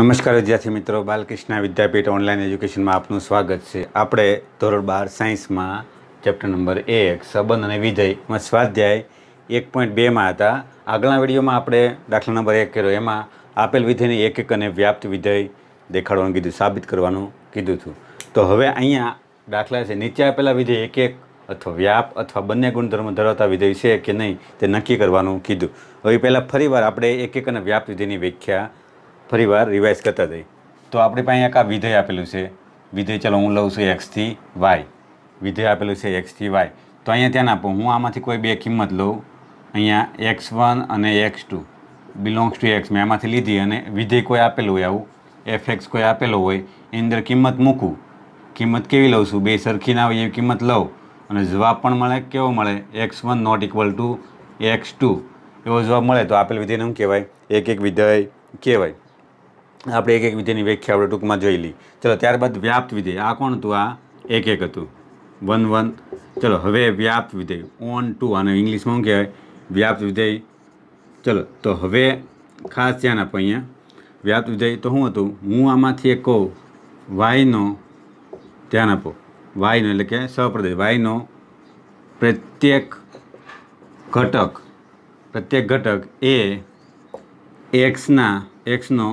નમસ્કાર વિદ્યાર્થી મિત્રો બાલકૃષ્ણ વિદ્યાપીઠ ઓનલાઈન એજ્યુકેશનમાં આપનું સ્વાગત છે આપણે ધોરણ બાર સાયન્સમાં ચેપ્ટર નંબર એક સંબંધ અને વિજયમાં સ્વાધ્યાય એક પોઈન્ટ બેમાં હતા આગળના વિડીયોમાં આપણે દાખલા નંબર એક કર્યો એમાં આપેલ વિધેયને એક એક અને વ્યાપ્ત વિધેય દેખાડવાનું કીધું સાબિત કરવાનું કીધું હતું તો હવે અહીંયા દાખલા છે નીચે આપેલા વિધેય એક એક અથવા વ્યાપ અથવા બંને ગુણધર્મો ધરાવતા વિધેય છે કે નહીં તે નક્કી કરવાનું કીધું હવે પહેલાં ફરીવાર આપણે એક એક અને વ્યાપ્ત વિધેયની વ્યાખ્યા ફરીવાર રિવાઇઝ કરતા જઈએ તો આપણી પાસે એક આ વિધેય આપેલું છે વિધેય ચલો હું લઉં છું એક્સથી વાય વિધેય આપેલું છે એક્સથી વાય તો અહીંયા ધ્યાન આપો હું આમાંથી કોઈ બે કિંમત લઉં અહીંયા એક્સ વન અને X two belongs to X મેં આમાંથી લીધી અને વિધેય કોઈ આપેલું હોય આવું એફ એક્સ કોઈ આપેલો હોય એની અંદર કિંમત મૂકું કિંમત કેવી લઉં છું બે સરખી ના હોય એવી કિંમત લઉં અને જવાબ પણ મળે કેવો મળે X one not equal to X two એવો જવાબ મળે તો આપેલ વિધેયને શું કહેવાય એક એક વિધેય કહેવાય આપણે એક એક વિધેયની વ્યાખ્યા આપણે ટૂંકમાં જોઈ લઈ ચલો ત્યારબાદ વ્યાપ્ત વિધેય આ કોણ હતું આ એક એક હતું વન વન ચલો હવે વ્યાપ્ત વિધેય ઓન ટુ અને ઇંગ્લિશમાં શું કહેવાય વ્યાપ્ત વિધેય ચલો તો હવે ખાસ ધ્યાન આપો અહીંયા વ્યાપ્ત વિધેય તો શું હતું હું આમાંથી એક કહું વાયનો ધ્યાન આપો વાયનો એટલે કે સહપ્રદેશ વાયનો પ્રત્યેક ઘટક પ્રત્યેક ઘટક એ એક્સના એક્સનો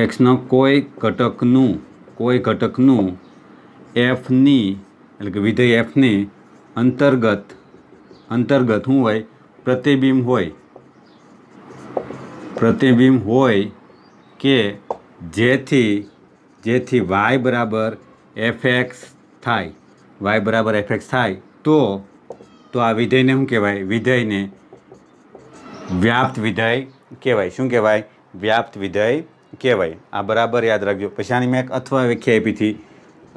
એક્સના કોઈ ઘટકનું કોઈ ઘટકનું એફની એટલે કે વિધેય એફની અંતર્ગત અંતર્ગત શું હોય પ્રતિબિંબ હોય પ્રતિબિંબ હોય કે જેથી જેથી વાય બરાબર એફ થાય વાય બરાબર એફ થાય તો તો આ વિધેયને શું કહેવાય વિધેયને વ્યાપ્ત વિધેય કહેવાય શું કહેવાય વ્યાપ્ત વિધેય કહેવાય આ બરાબર યાદ રાખજો પછી આની મેં અથવા વ્યાખ્યા આપી હતી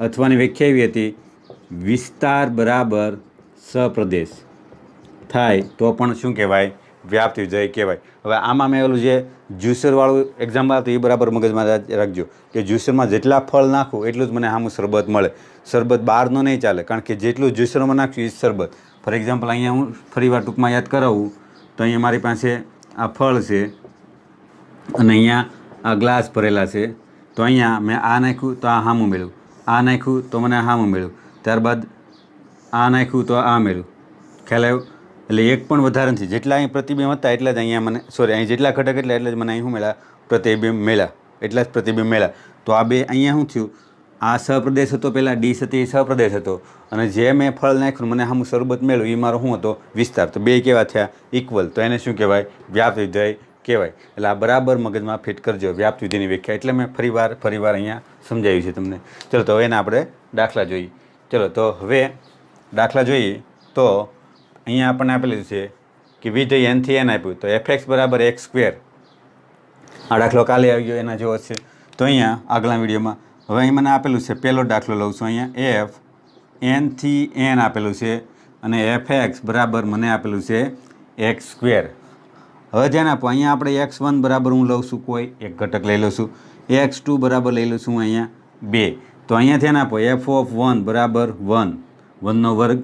અથવાની વ્યાખ્યા આવી હતી વિસ્તાર બરાબર સપ્રદેશ થાય તો પણ શું કહેવાય વ્યાપ્ત વિજય કહેવાય હવે આમાં મેં ઓલું જે જ્યુસરવાળું એક્ઝામ્પલ હતું એ બરાબર મગજમાં રાખજો કે જ્યુસરમાં જેટલા ફળ નાખું એટલું જ મને સામું શરબત મળે શરબત બહારનો નહીં ચાલે કારણ કે જેટલું જ્યુસરમાં નાખ્યું એ શરબત ફોર એક્ઝામ્પલ અહીંયા હું ફરી વાર ટૂંકમાં યાદ કરાવું તો અહીંયા મારી પાસે આ ફળ છે અને અહીંયા આ ગ્લાસ ભરેલા છે તો અહીંયા મેં આ નાખ્યું તો આ હામું મેળ્યું આ નાખ્યું તો મને હામું મેળ્યું ત્યારબાદ આ નાખ્યું તો આ મેળ્યું ખ્યાલ આવ્યું એટલે એક પણ વધારે નથી જેટલા અહીં પ્રતિબિંબ હતા એટલા જ અહીંયા મને સોરી અહીં જેટલા ઘટક એટલા એટલે જ મને અહીં શું મળ્યા પ્રતિબિંબ મેળ્યા એટલા જ પ્રતિબિંબ મેળ્યા તો આ બે અહીંયા શું થયું આ સહપ્રદેશ હતો પહેલાં ડીશ હતી એ સહપ્રદેશ હતો અને જે મેં ફળ નાખ્યું મને સામું શરબત મેળવ્યું એ મારો શું હતો વિસ્તાર તો બે કેવા થયા ઇક્વલ તો એને શું કહેવાય વ્યાપ વિધેય કહેવાય એટલે આ બરાબર મગજમાં ફિટ કરજો વ્યાપ્ત વિધિની વ્યાખ્યા એટલે મેં ફરીવાર ફરીવાર અહીંયા સમજાવ્યું છે તમને ચલો તો હવે એને આપણે દાખલા જોઈએ ચલો તો હવે દાખલા જોઈએ તો અહીંયા આપણને આપેલું છે કે વિધય એનથી એન આપ્યું તો એફ એક્સ બરાબર એક્સ સ્ક્વેર આ દાખલો કાલે આવી ગયો એના જેવો છે તો અહીંયા આગલા વિડીયોમાં હવે અહીં મને આપેલું છે પહેલો દાખલો લઉં છું અહીંયા એફ એનથી એન આપેલું છે અને એફ એક્સ બરાબર મને આપેલું છે એક્સ સ્ક્વેર હવે ધ્યાન આપો અહીંયા આપણે એક્સ વન બરાબર હું લઉં છું કોઈ એક ઘટક લઈ લઉં છું એક્સ ટુ બરાબર લઈ લઉં છું અહીંયા બે તો અહીંયા ધ્યાન આપો એફ ઓફ વન બરાબર વન વનનો વર્ગ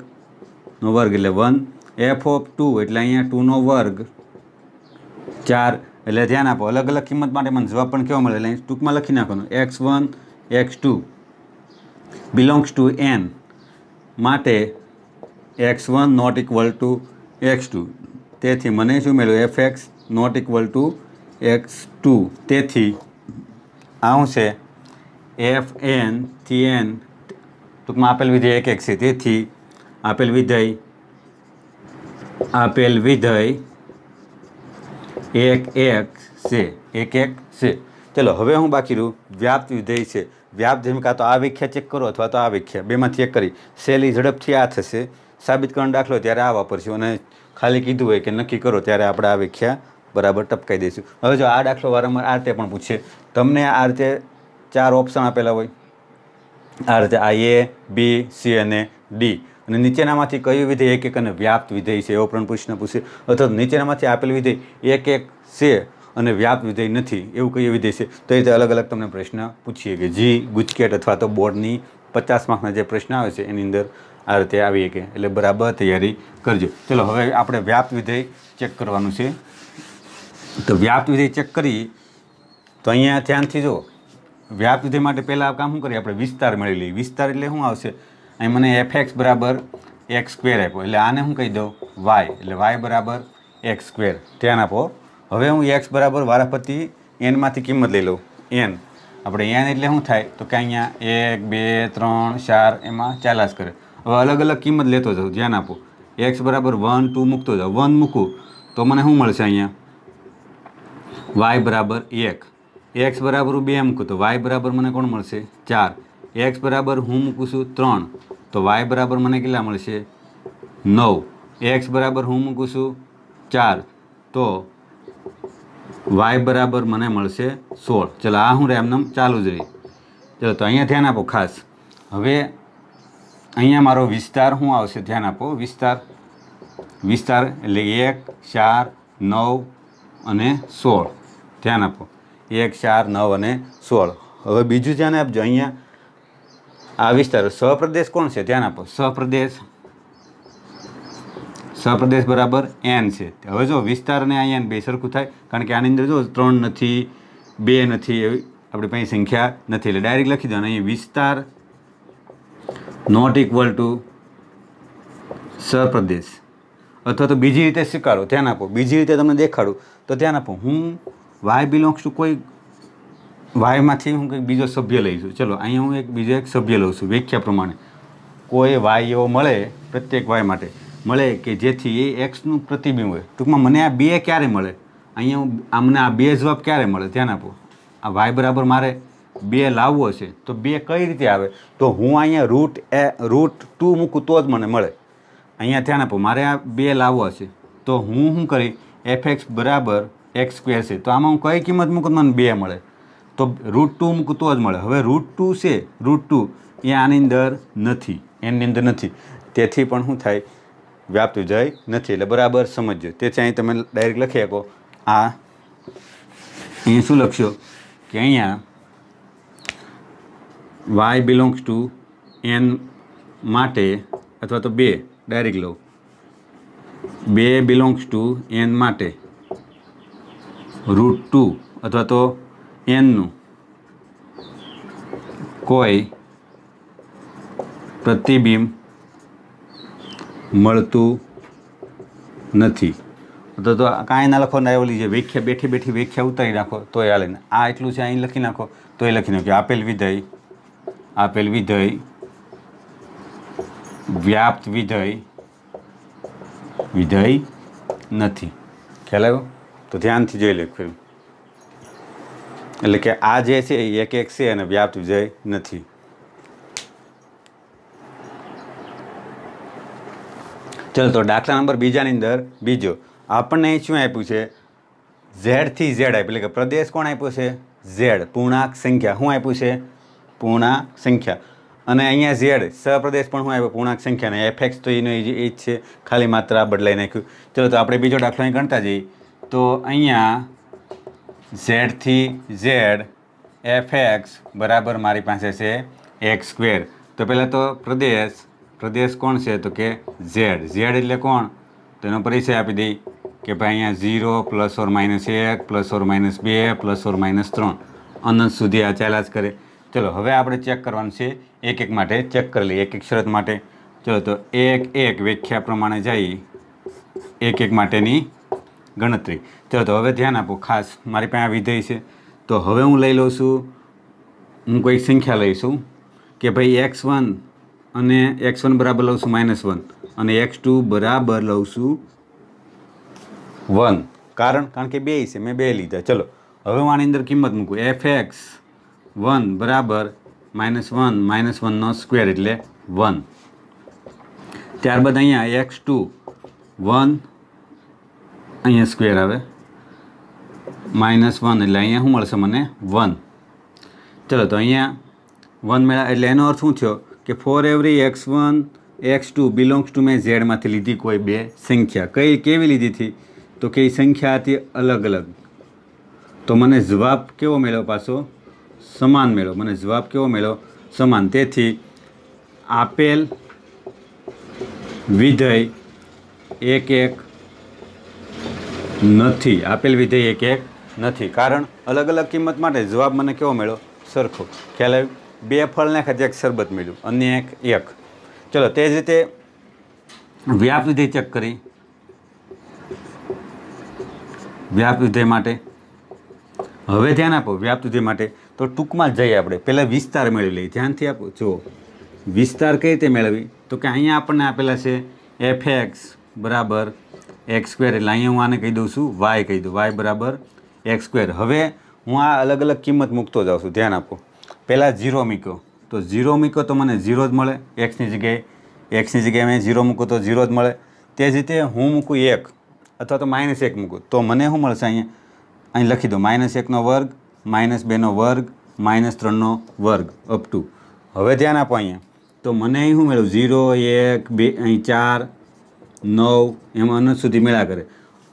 નો વર્ગ એટલે વન એફ ઓફ ટુ એટલે અહીંયા ટુનો વર્ગ ચાર એટલે ધ્યાન આપો અલગ અલગ કિંમત માટે મને જવાબ પણ કેવો મળે એટલે ટૂંકમાં લખી નાખવાનું X one X two belongs to N માટે X one not equal to X two તેથી મને શું મળ્યું F X not equal to X two તેથી આવશે એફ એન થી એન ટૂંકમાં આપેલ વિધેય એક એક છે તેથી આપેલ વિધેય આપેલ વિધેય એક એક છે એક એક છે ચલો હવે હું બાકી રહ્યું વ્યાપ્ત વિધેય છે વ્યાપ્ત કાં તો આ વ્યાખ્યા ચેક કરો અથવા તો આ વ્યાખ્યા બેમાંથી એક કરી શૈલી ઝડપથી આ થશે સાબિત કરવાનો દાખલો ત્યારે આ વાપરશું અને ખાલી કીધું હોય કે નક્કી કરો ત્યારે આપણે આ વ્યાખ્યા બરાબર ટપકાઈ દઈશું હવે જો આ દાખલો વારંવાર આ રીતે પણ પૂછે તમને આ રીતે ચાર ઓપ્શન આપેલા હોય આ રીતે આ એ બી સી અને ડી અને નીચેનામાંથી કયું વિધેય એક એક અને વ્યાપ્ત વિધેય છે એવો પણ પ્રશ્ન પૂછે અથવા નીચેનામાંથી આપેલ વિધેય એક એક છે અને વ્યાપ્ત વિધેય નથી એવું કયું વિધેય છે તો એ રીતે અલગ અલગ તમને પ્રશ્ન પૂછીએ કે જી ગુજકેટ અથવા તો બોર્ડની પચાસ માર્કના જે પ્રશ્ન આવે છે એની અંદર આ રીતે આવીએ કે એટલે બરાબર તૈયારી કરજો ચલો હવે આપણે વ્યાપ્ત વિધેય ચેક કરવાનું છે તો વ્યાપ્ત વિધેય ચેક કરી તો અહીંયા ધ્યાનથી જો વ્યાપ્ત વિધેય માટે પહેલાં આ કામ શું કરીએ આપણે વિસ્તાર મળી લઈએ વિસ્તાર એટલે શું આવશે અહીં મને એફ એક્સ બરાબર એક્સ સ્ક્વેર આપ્યો એટલે આને હું કહી દઉં વાય એટલે વાય બરાબર એક્સ સ્ક્વેર ધ્યાન આપો હવે હું એક્સ બરાબર વારાફરતી એનમાંથી કિંમત લઈ લઉં એન આપણે એન એટલે શું થાય તો કે અહીંયા એક બે ત્રણ ચાર એમાં ચાલ્યા કરે હવે અલગ અલગ કિંમત લેતો જાઉં ધ્યાન આપો એક્સ બરાબર વન ટુ મૂકતો જાઉં વન મૂકું તો મને શું મળશે અહીંયા વાય બરાબર એક એક્સ બરાબર હું બે મૂકું તો વાય બરાબર મને કોણ મળશે ચાર એક્સ બરાબર હું મૂકું છું ત્રણ તો વાય બરાબર મને કેટલા મળશે નવ એક્સ બરાબર હું મૂકું છું ચાર તો વાય બરાબર મને મળશે સોળ ચલો આ હું રેમનામ ચાલુ જ રહી ચલો તો અહીંયા ધ્યાન આપો ખાસ હવે અહીંયા મારો વિસ્તાર શું આવશે ધ્યાન આપો વિસ્તાર વિસ્તાર એટલે એક ચાર નવ અને સોળ ધ્યાન આપો એક ચાર નવ અને સોળ હવે બીજું ધ્યાન આપજો અહીંયા આ વિસ્તાર સપ્રદેશ કોણ છે ધ્યાન આપો સહપ્રદેશ સહપ્રદેશ બરાબર એન છે હવે જો વિસ્તારને અહીંયા બે સરખું થાય કારણ કે આની અંદર જો ત્રણ નથી બે નથી એવી આપણી પાસે સંખ્યા નથી એટલે ડાયરેક્ટ લખી દો અને અહીં વિસ્તાર નોટ ઇક્વલ ટુ સરપ્રદેશ અથવા તો બીજી રીતે સ્વીકારો ધ્યાન આપો બીજી રીતે તમને દેખાડું તો ધ્યાન આપો હું વાય બિલોંગ્સ ટુ કોઈ વાયમાંથી હું કંઈક બીજો સભ્ય લઈશું ચલો અહીંયા હું એક બીજો એક સભ્ય લઉં છું વ્યાખ્યા પ્રમાણે કોઈ વાય એવો મળે પ્રત્યેક વાય માટે મળે કે જેથી એ એક્સનું પ્રતિબિંબ હોય ટૂંકમાં મને આ બે ક્યારે મળે અહીંયા હું આ મને આ બે જવાબ ક્યારે મળે ધ્યાન આપો આ વાય બરાબર મારે બે લાવવો છે તો બે કઈ રીતે આવે તો હું અહીંયા રૂટ એ રૂટ ટુ મૂકું તો જ મને મળે અહીંયા ધ્યાન આપો મારે આ બે લાવવો છે તો હું શું કરી એફ એક્સ બરાબર એક્સ સ્ક્વેર છે તો આમાં હું કઈ કિંમત મૂકું મને બે મળે તો રૂટ ટુ મૂકું તો જ મળે હવે રૂટ ટુ છે રૂટ ટુ એ આની અંદર નથી એની અંદર નથી તેથી પણ શું થાય વ્યાપતું જાય નથી એટલે બરાબર સમજજો તેથી અહીં તમે ડાયરેક્ટ લખી શકો આ અહીં શું લખશો કે અહીંયા વાય બિલોંગ્સ ટુ એન માટે અથવા તો બે ડાયરેક્ટ લો બે બિલોંગ્સ ટુ એન માટે રૂટ ટુ અથવા તો એનનું કોઈ પ્રતિબિંબ મળતું નથી તો તો કાંઈ ના લખો ના ઓલી જે વ્યાખ્યા બેઠી બેઠી વ્યાખ્યા ઉતારી નાખો તો એ હાલે આ એટલું છે અહીં લખી નાખો તો એ લખી નાખ્યો આપેલ વિધાય આપેલ વિધેય વ્યાપ્ત વિધેય વિધેય નથી ખ્યાલ આવ્યો તો ધ્યાનથી જોઈ લે ફિલ્મ એટલે કે આ જે છે એ એક એક છે અને વ્યાપ્ત વિધેય નથી ચલો તો દાખલા નંબર બીજાની અંદર બીજો આપણને શું આપ્યું છે ઝેડથી ઝેડ આપ્યું એટલે કે પ્રદેશ કોણ આપ્યો છે ઝેડ પૂર્ણાંક સંખ્યા શું આપ્યું છે પૂર્ણાંક સંખ્યા અને અહીંયા ઝેડ સપ્રદેશ પણ હું આવ્યો પૂર્ણાંક સંખ્યા અને એફ એક્સ તો એનો એ જ છે ખાલી માત્ર બદલાઈ નાખ્યું ચલો તો આપણે બીજો દાખલો અહીં ગણતા જઈએ તો અહીંયા ઝેડથી ઝેડ એફ એક્સ બરાબર મારી પાસે છે એક્સ સ્ક્વેર તો પહેલાં તો પ્રદેશ પ્રદેશ કોણ છે તો કે ઝેડ ઝેડ એટલે કોણ તો એનો પરિચય આપી દઈ કે ભાઈ અહીંયા ઝીરો પ્લસ ઓર માઇનસ એક પ્લસ ઓર માઇનસ બે પ્લસ ઓર માઇનસ ત્રણ અનંત સુધી આ ચાલ્યા જ કરે ચલો હવે આપણે ચેક કરવાનું છે એક એક માટે ચેક કરી લઈએ એક એક શરત માટે ચલો તો એક એક વ્યાખ્યા પ્રમાણે જઈ એક એક માટેની ગણતરી ચલો તો હવે ધ્યાન આપો ખાસ મારી પાસે આ વિધેય છે તો હવે હું લઈ લઉં છું હું કોઈ સંખ્યા લઈશું કે ભાઈ એક્સ વન અને એક્સ વન બરાબર લઉં છું માઇનસ વન અને એક્સ ટુ બરાબર લઉં છું વન કારણ કારણ કે બે છે મેં બે લીધા ચલો હવે હું આની અંદર કિંમત મૂકું એફ એક્સ વન બરાબર માઇનસ વન માઇનસ વનનો સ્ક્વેર એટલે વન ત્યારબાદ અહીંયા એક્સ ટુ વન અહીંયા સ્ક્વેર આવે માઇનસ વન એટલે અહીંયા શું મળશે મને વન ચલો તો અહીંયા વન મેળા એટલે એનો અર્થ શું થયો કે for every X one X two belongs to મેં ઝેડમાંથી લીધી કોઈ બે સંખ્યા કઈ કેવી લીધી હતી તો કે સંખ્યા હતી અલગ અલગ તો મને જવાબ કેવો મેળવ્યો પાછો સમાન મેળો મને જવાબ કેવો મેળો સમાન તેથી આપેલ વિધેય એક એક નથી આપેલ વિધેય એક એક નથી કારણ અલગ અલગ કિંમત માટે જવાબ મને કેવો મેળો સરખો ખ્યાલ આવ્યો બે ફળને ખાતે એક શરબત મળ્યું અન્ય એક એક ચલો તે જ રીતે વ્યાપ વિધેય ચેક કરી વ્યાપ વિધેય માટે હવે ધ્યાન આપો વ્યાપ વિધેય માટે તો ટૂંકમાં જઈએ આપણે પહેલાં વિસ્તાર મેળવી લઈએ ધ્યાનથી આપ જુઓ વિસ્તાર કઈ રીતે મેળવી તો કે અહીંયા આપણને આપેલા છે એફ એક્સ બરાબર એક્સ સ્ક્વેર એટલે અહીંયા હું આને કહી દઉં છું વાય કહી દઉં વાય બરાબર એક્સ સ્ક્વેર હવે હું આ અલગ અલગ કિંમત મૂકતો જાઉં છું ધ્યાન આપો પહેલાં ઝીરો મૂક્યો તો ઝીરો મૂકો તો મને ઝીરો જ મળે એક્સની જગ્યાએ એક્સની જગ્યાએ મેં ઝીરો મૂકો તો ઝીરો જ મળે તે જ રીતે હું મૂકું એક અથવા તો માઇનસ એક મૂકું તો મને શું મળશે અહીંયા અહીં લખી દો માઇનસ એકનો વર્ગ માઇનસ બેનો વર્ગ માઇનસ ત્રણનો વર્ગ અપ ટુ હવે ધ્યાન આપો અહીંયા તો મને અહીં શું મેળવ્યું ઝીરો એક બે અહીં ચાર નવ એમ અનંત સુધી મેળા કરે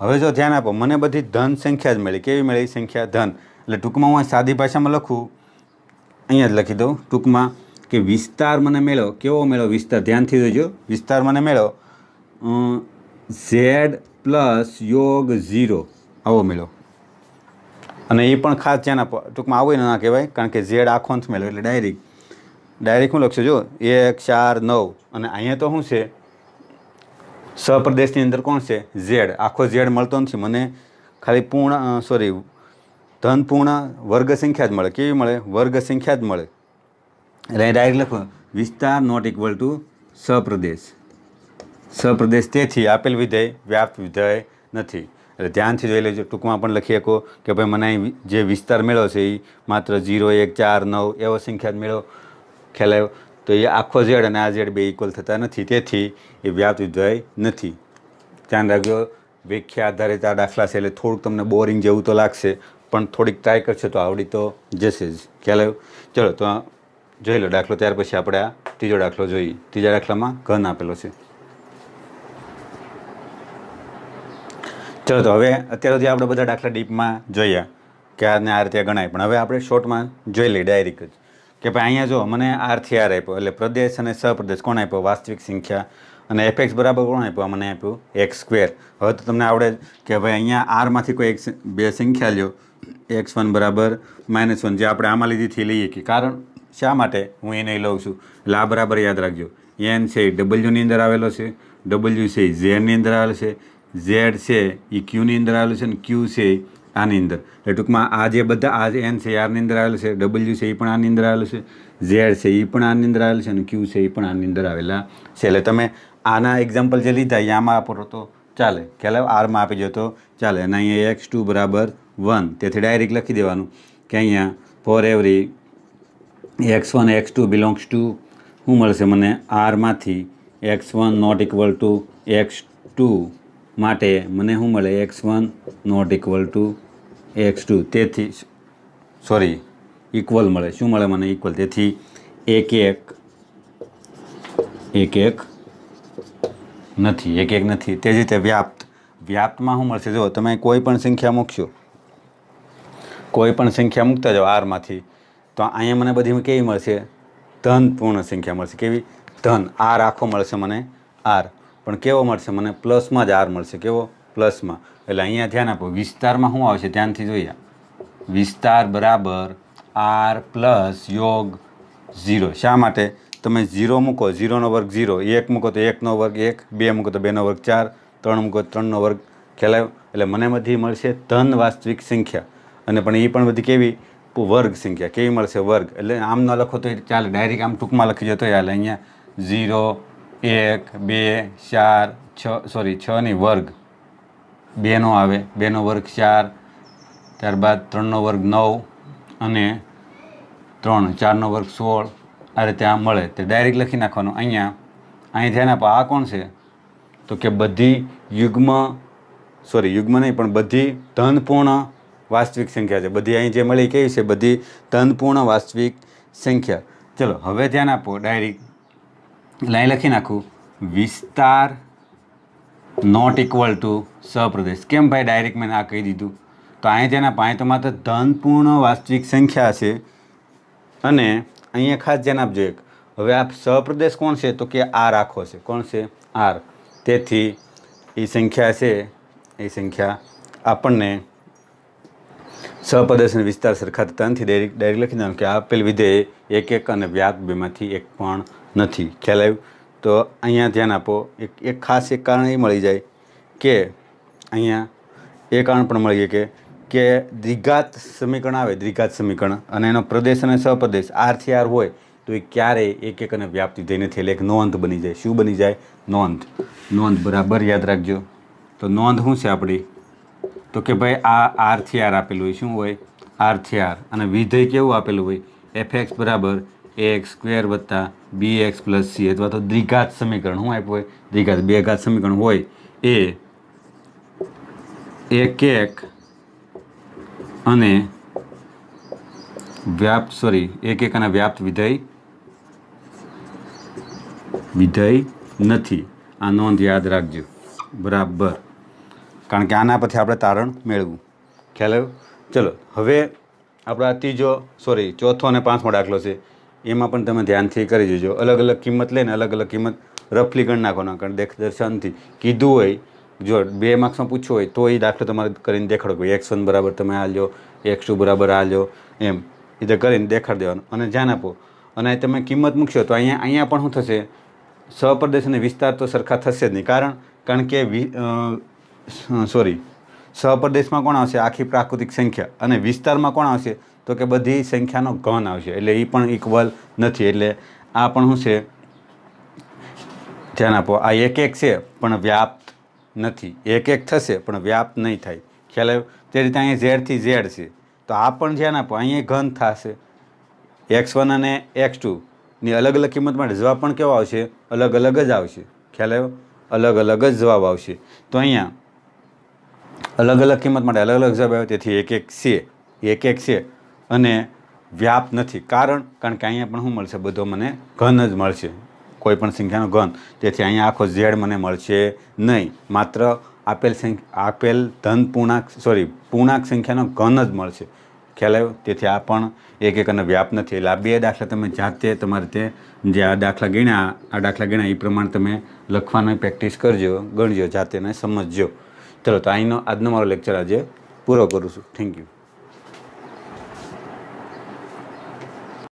હવે જો ધ્યાન આપો મને બધી ધન સંખ્યા જ મળી કેવી મળી સંખ્યા ધન એટલે ટૂંકમાં હું સાદી ભાષામાં લખું અહીંયા જ લખી દઉં ટૂંકમાં કે વિસ્તાર મને મેળો કેવો મેળો વિસ્તાર ધ્યાનથી જોજો વિસ્તાર મને મેળો ઝેડ પ્લસ યોગ ઝીરો આવો મેળો અને એ પણ ખાસ ધ્યાન ટૂંકમાં આવું ના કહેવાય કારણ કે ઝેડ આખો અંત મેળવે એટલે ડાયરી ડાયરેક્ટ હું લખશો જો એક ચાર નવ અને અહીંયા તો શું છે સપ્રદેશની અંદર કોણ છે ઝેડ આખો ઝેડ મળતો નથી મને ખાલી પૂર્ણ સોરી ધન પૂર્ણ વર્ગ સંખ્યા જ મળે કેવી મળે વર્ગ સંખ્યા જ મળે એટલે ડાયરેક્ટ લખો વિસ્તાર નોટ ઇક્વલ ટુ સપ્રદેશ સપ્રદેશ તેથી આપેલ વિધેય વ્યાપ્ત વિધેય નથી એટલે ધ્યાનથી જોઈ લેજો ટૂંકમાં પણ લખી શકો કે ભાઈ મને અહીં જે વિસ્તાર મેળવ્યો છે એ માત્ર ઝીરો એક ચાર નવ એવો સંખ્યા મેળો ખેલાયો તો એ આખો ઝેડ અને આ ઝેડ બે ઇક્વલ થતા નથી તેથી એ વ્યાપ્ત વિધેય નથી ધ્યાન રાખજો વ્યાખ્યા આધારિત આ દાખલા છે એટલે થોડુંક તમને બોરિંગ જેવું તો લાગશે પણ થોડીક ટ્રાય કરશો તો આવડી તો જશે જ ખ્યાલ આવ્યો ચલો તો જોઈ લો દાખલો ત્યાર પછી આપણે આ ત્રીજો દાખલો જોઈએ ત્રીજા દાખલામાં ઘન આપેલો છે ચલો તો હવે અત્યાર સુધી આપણે બધા દાખલા ડીપમાં જોઈએ કે આને આરથી ગણાય પણ હવે આપણે શોર્ટમાં જોઈ લઈએ ડાયરેક્ટ જ કે ભાઈ અહીંયા જો મને આરથી આર આપ્યો એટલે પ્રદેશ અને સપ્રદેશ કોણ આપ્યો વાસ્તવિક સંખ્યા અને એફ એક્સ બરાબર કોણ આપ્યો મને આપ્યું એક્સ સ્ક્વેર હવે તો તમને આવડે કે ભાઈ અહીંયા આરમાંથી કોઈ એક બે સંખ્યા લ્યો એક્સ વન બરાબર માઇનસ વન જે આપણે આમાં લીધીથી લઈએ કે કારણ શા માટે હું એને લઉં છું એટલે આ બરાબર યાદ રાખજો એન છે એ ડબલ્યુની અંદર આવેલો છે ડબલ્યુ છે એ ઝેડની અંદર આવેલો છે ઝેડ છે એ ક્યુની અંદર આવેલું છે અને ક્યુ છે આની અંદર એટલે ટૂંકમાં આ જે બધા આ એન છે આરની અંદર આવેલું છે ડબલ્યુ છે એ પણ આની અંદર આવેલું છે ઝેડ છે એ પણ આની અંદર આવેલું છે અને ક્યુ છે એ પણ આની અંદર આવેલા છે એટલે તમે આના એક્ઝામ્પલ જે લીધા એ આમાં આપો તો ચાલે ખ્યાલ આરમાં આપી જતો ચાલે અને અહીંયા એક્સ ટુ બરાબર વન તેથી ડાયરેક્ટ લખી દેવાનું કે અહીંયા for every X one X two belongs to શું મળશે મને આરમાંથી X one not equal to X two માટે મને શું મળે X one not equal to X two તેથી સોરી ઇક્વલ મળે શું મળે મને ઇક્વલ તેથી એક એક એક એક નથી એક એક નથી તે જ રીતે વ્યાપ્ત વ્યાપ્તમાં શું મળશે જો તમે કોઈ પણ સંખ્યા મૂકશો કોઈ પણ સંખ્યા મૂકતા જાઓ આરમાંથી તો અહીંયા મને બધી કેવી મળશે ધન પૂર્ણ સંખ્યા મળશે કેવી ધન આર આખો મળશે મને આર પણ કેવો મળશે મને પ્લસમાં જ આર મળશે કેવો પ્લસમાં એટલે અહીંયા ધ્યાન આપો વિસ્તારમાં શું આવશે ધ્યાનથી જોઈએ વિસ્તાર બરાબર આર પ્લસ યોગ ઝીરો શા માટે તમે ઝીરો મૂકો ઝીરોનો વર્ગ ઝીરો એક મૂકો તો એકનો વર્ગ એક બે મૂકો તો બેનો વર્ગ ચાર ત્રણ મૂકો ત્રણનો વર્ગ ખ્યાલ એટલે મને બધી મળશે ધન વાસ્તવિક સંખ્યા અને પણ એ પણ બધી કેવી વર્ગ સંખ્યા કેવી મળશે વર્ગ એટલે આમ ન લખો તો ચાલે ડાયરેક્ટ આમ ટૂંકમાં લખી જતો એટલે અહીંયા ઝીરો એક બે ચાર છ સોરી છની વર્ગ બેનો આવે બેનો વર્ગ ચાર ત્યારબાદ ત્રણનો વર્ગ નવ અને ત્રણ ચારનો વર્ગ સોળ આ રીતે આ મળે તે ડાયરેક્ટ લખી નાખવાનું અહીંયા અહીં અહીંથી આપો આ કોણ છે તો કે બધી યુગ્મ સોરી યુગ્મ નહીં પણ બધી ધનપૂર્ણ વાસ્તવિક સંખ્યા છે બધી અહીં જે મળી કેવી છે બધી ધનપૂર્ણ વાસ્તવિક સંખ્યા ચલો હવે ધ્યાન આપો ડાયરેક્ટ લાઈ લખી નાખું વિસ્તાર નોટ ઇક્વલ ટુ સપ્રદેશ કેમ ભાઈ ડાયરેક્ટ મેં આ કહી દીધું તો અહીં જેના પાંચ તો માત્ર ધનપૂર્ણ વાસ્તવિક સંખ્યા છે અને અહીંયા ખાસ ધ્યાન આપજો એક હવે આ સપ્રદેશ કોણ છે તો કે આર આખો છે કોણ છે આર તેથી એ સંખ્યા છે એ સંખ્યા આપણને સપ્રદેશ અને વિસ્તાર સરખા થતા નથી ડાયરેક્ટ ડાયરેક્ટ લખી દઉં કે આપેલ વિધેય એક એક અને વ્યાપ બેમાંથી એક પણ નથી ખ્યાલ આવ્યું તો અહીંયા ધ્યાન આપો એક એક ખાસ એક કારણ એ મળી જાય કે અહીંયા એ કારણ પણ મળી જાય કે કે દ્વિઘાત સમીકરણ આવે દ્વિઘાત સમીકરણ અને એનો પ્રદેશ અને સપ્રદેશ આરથી આર હોય તો એ ક્યારેય એક એક અને વ્યાપ્તિ થઈ નથી એક નોંધ બની જાય શું બની જાય નોંધ નોંધ બરાબર યાદ રાખજો તો નોંધ શું છે આપણી તો કે ભાઈ આ આરથી આર આપેલું હોય શું હોય આરથી આર અને વિધેય કેવું આપેલું હોય એફ એક્સ બરાબર એ એક્સ સ્ક્વેર વત્તા બી એક્સ પ્લસ સી અથવા તો દ્વિઘાત સમીકરણ શું આપ્યું હોય દ્વિઘાત બે ઘાત સમીકરણ હોય એ એક એક અને વ્યાપ્ત સોરી એક એક અને વ્યાપ્ત વિધેય વિધેય નથી આ નોંધ યાદ રાખજો બરાબર કારણ કે આના પછી આપણે તારણ મેળવવું ખ્યાલ ચલો હવે આપણા ત્રીજો સોરી ચોથો અને પાંચમો દાખલો છે એમાં પણ તમે ધ્યાનથી કરી જોજો અલગ અલગ કિંમત લઈને અલગ અલગ કિંમત રફલી ગણ નાખવાના કારણ દેખ દર્શનથી કીધું હોય જો બે માર્ક્સમાં પૂછ્યો હોય તો એ દાખલો તમારે કરીને દેખાડો કે એક્સ વન બરાબર તમે આ લ્યો એક્સ ટુ બરાબર આ લ્યો એમ રીતે કરીને દેખાડી દેવાનું અને ધ્યાન આપો અને તમે કિંમત મૂકશો તો અહીંયા અહીંયા પણ શું થશે સહપ્રદેશ અને વિસ્તાર તો સરખા થશે જ નહીં કારણ કારણ કે વિ સોરી સપ્રદેશમાં કોણ આવશે આખી પ્રાકૃતિક સંખ્યા અને વિસ્તારમાં કોણ આવશે તો કે બધી સંખ્યાનો ઘન આવશે એટલે એ પણ ઇક્વલ નથી એટલે આ પણ શું છે ધ્યાન આપો આ એક એક છે પણ વ્યાપ્ત નથી એક એક થશે પણ વ્યાપ્ત નહીં થાય ખ્યાલ આવ્યો તે રીતે અહીંયા ઝેડથી ઝેડ છે તો આ પણ ધ્યાન આપો અહીંયા ઘન થશે એક્સ વન અને એક્સ ટુની અલગ અલગ કિંમત માટે જવાબ પણ કેવો આવશે અલગ અલગ જ આવશે ખ્યાલ આવ્યો અલગ અલગ જ જવાબ આવશે તો અહીંયા અલગ અલગ કિંમત માટે અલગ અલગ જવાબ આવ્યો તેથી એક એક છે એક એક છે અને વ્યાપ નથી કારણ કારણ કે અહીંયા પણ શું મળશે બધો મને ઘન જ મળશે કોઈ પણ સંખ્યાનો ઘન તેથી અહીંયા આખો ઝેડ મને મળશે નહીં માત્ર આપેલ સંખ્યા આપેલ ધન પૂર્ણાંક સોરી પૂર્ણાંક સંખ્યાનો ઘન જ મળશે ખ્યાલ આવ્યો તેથી આ પણ એક એક અને વ્યાપ નથી એટલે આ બે દાખલા તમે જાતે તમારે તે જે આ દાખલા ગણ્યા આ દાખલા ગણ્યા એ પ્રમાણે તમે લખવાની પ્રેક્ટિસ કરજો ગણજો જાતે અને સમજજો ચલો તો અહીંનો આજનો મારો લેક્ચર આજે પૂરો કરું છું થેન્ક યુ